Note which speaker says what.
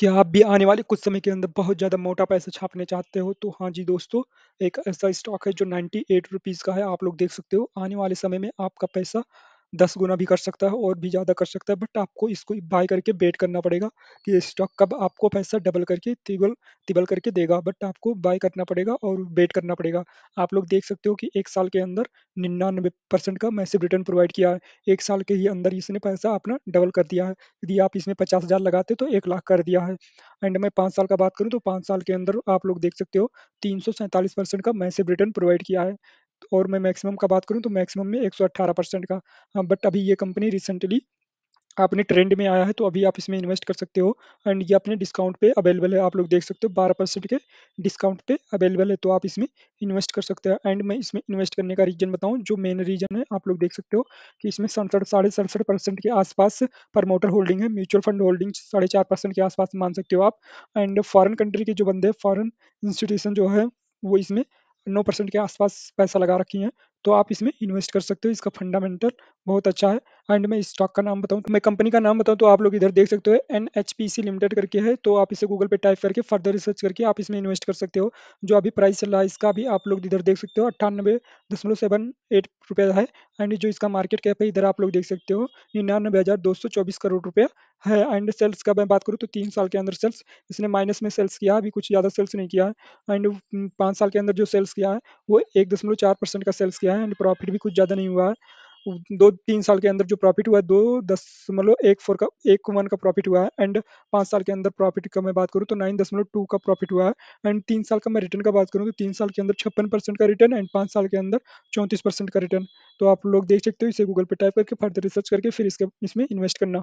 Speaker 1: क्या आप भी आने वाले कुछ समय के अंदर बहुत ज़्यादा मोटा पैसा छापने चाहते हो? तो हाँ जी दोस्तों, एक ऐसा स्टॉक है जो एट रुपीज़ का है। आप लोग देख सकते हो आने वाले समय में आपका पैसा दस गुना भी कर सकता है और भी ज़्यादा कर सकता है बट आपको इसको बाय करके बेट करना पड़ेगा कि ये स्टॉक कब आपको पैसा डबल करके तिबल तिबल करके देगा बट आपको बाय करना पड़ेगा और बेट करना पड़ेगा आप लोग देख सकते हो कि एक साल के अंदर निन्यानवे परसेंट का मैसेब रिटर्न प्रोवाइड किया है एक साल के ही अंदर इसने पैसा अपना डबल कर दिया है यदि आप इसमें पचास हज़ार लगाते तो एक लाख कर दिया है एंड मैं पाँच साल का बात करूँ तो पाँच साल के अंदर आप लोग देख सकते हो तीन का मैसेब रिटर्न प्रोवाइड किया है और मैं मैक्सिमम का बात करूँ तो मैक्सिमम में 118 परसेंट का हाँ बट अभी ये कंपनी रिसेंटली आपने ट्रेंड में आया है तो अभी आप इसमें इन्वेस्ट कर सकते हो एंड ये अपने डिस्काउंट पे अवेलेबल है आप लोग देख सकते हो बारह परसेंट के डिस्काउंट पे अवेलेबल है तो आप इसमें इन्वेस्ट कर सकते हो एंड मैं इसमें इन्वेस्ट करने का रीजन बताऊं जो मेन रीजन है आप लोग देख सकते हो कि इसमें सड़सठ साढ़े सड़सठ परसेंट के आसपास प्रमोटर होल्डिंग है म्यूचुअल फंड होल्डिंग साढ़े चार परसेंट के आसपास मान सकते हो आप एंड फॉरन कंट्री के जो बंदे फॉरन इंस्टीट्यूशन जो है वो इसमें नौ परसेंट के आसपास पैसा लगा रखी है तो आप इसमें इन्वेस्ट कर सकते हो इसका फंडामेंटल बहुत अच्छा है एंड मैं स्टॉक का नाम बताऊँ तो मैं कंपनी का नाम बताऊँ तो आप लोग इधर देख सकते हो N H P C limited करके है तो आप इसे गूगल पे टाइप करके फर्दर रिसर्च करके आप इसमें इन्वेस्ट कर सकते हो जो अभी प्राइस चल रहा है इसका भी आप लोग इधर देख सकते हो अट्ठानबे दशमलव सेवन एट रुपया है एंड जो इसका मार्केट कैप है इधर आप लोग देख सकते हो निन्यानबे हज़ार दो सौ चौबीस करोड़ रुपया है एंड सेल्स का मैं बात करूँ तो तीन साल के अंदर सेल्स इसने माइनस में सेल्स किया अभी कुछ ज़्यादा सेल्स नहीं किया है एंड पाँच साल के अंदर जो सेल्स किया है वो एक दशमलव चार परसेंट का सेल्स किया है एंड प्रॉफिट भी कुछ ज़्यादा नहीं हुआ है दो तीन साल के अंदर जो प्रॉफिट हुआ है दो दशमलव मतलब एक फोर का एक वन का प्रॉफिट हुआ है एंड पाँच साल के अंदर प्रॉफिट का मैं बात करूँ तो नाइन दशमलव टू का प्रॉफिट हुआ है एंड तीन साल का मैं रिटर्न का बात करूँ तो तीन साल के अंदर छप्पन परसेंट का रिटर्न एंड पाँच साल के अंदर चौंतीस परसेंट का रिटर्न तो आप लोग देख सकते हो इसे गूगल पर टाइप करके फर्दर रिसर्च करके फिर इसके इसमें इन्वेस्ट करना